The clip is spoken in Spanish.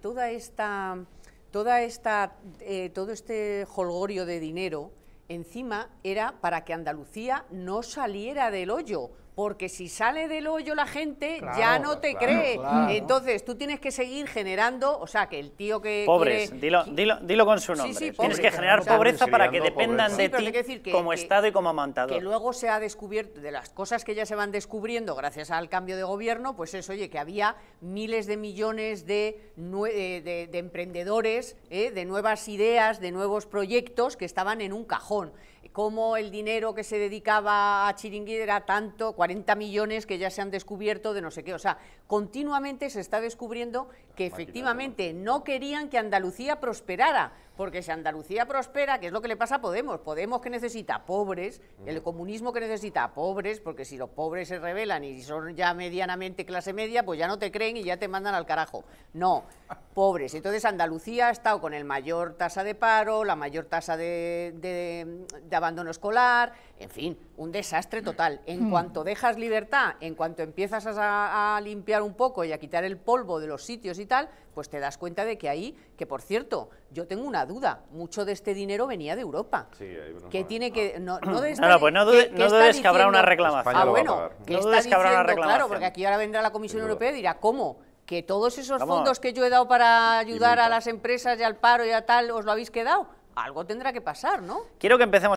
Toda esta, toda esta, eh, todo este jolgorio de dinero encima era para que Andalucía no saliera del hoyo, porque si sale del hoyo la gente ya no te cree. Entonces tú tienes que seguir generando, o sea, que el tío que... Pobres, dilo, dilo, con su nombre. tienes que generar pobreza para que dependan de ti como Estado y como amantador. Que luego se ha descubierto, de las cosas que ya se van descubriendo gracias al cambio de gobierno, pues es, oye, que había miles de millones de, eh, de, emprendedores, eh, de nuevas ideas, de nuevos proyectos que estaban en un cajón cómo el dinero que se dedicaba a Chiringuir era tanto, 40 millones que ya se han descubierto de no sé qué. O sea, continuamente se está descubriendo que efectivamente no querían que Andalucía prosperara porque si Andalucía prospera, qué es lo que le pasa a Podemos, Podemos que necesita pobres, el comunismo que necesita pobres, porque si los pobres se rebelan y son ya medianamente clase media, pues ya no te creen y ya te mandan al carajo. No, pobres. Entonces Andalucía ha estado con el mayor tasa de paro, la mayor tasa de, abandono escolar, en fin, un desastre total. En mm. cuanto dejas libertad, en cuanto empiezas a limpiar un poco y a quitar el polvo de los sitios y tal, pues te das cuenta de que ahí, que por cierto, yo tengo una duda, mucho de este dinero venía de Europa. Sí, que tiene que... Ah. No, pues no, dudes que habrá una reclamación. Ah, bueno, que está dudes que habrá una reclamación. Claro, porque aquí ahora vendrá la Comisión Europea y dirá, ¿cómo? Que todos esos fondos que yo he dado para ayudar a las empresas y al paro y a tal, ¿os lo habéis quedado? Algo tendrá que pasar, ¿no? Quiero que empecemos...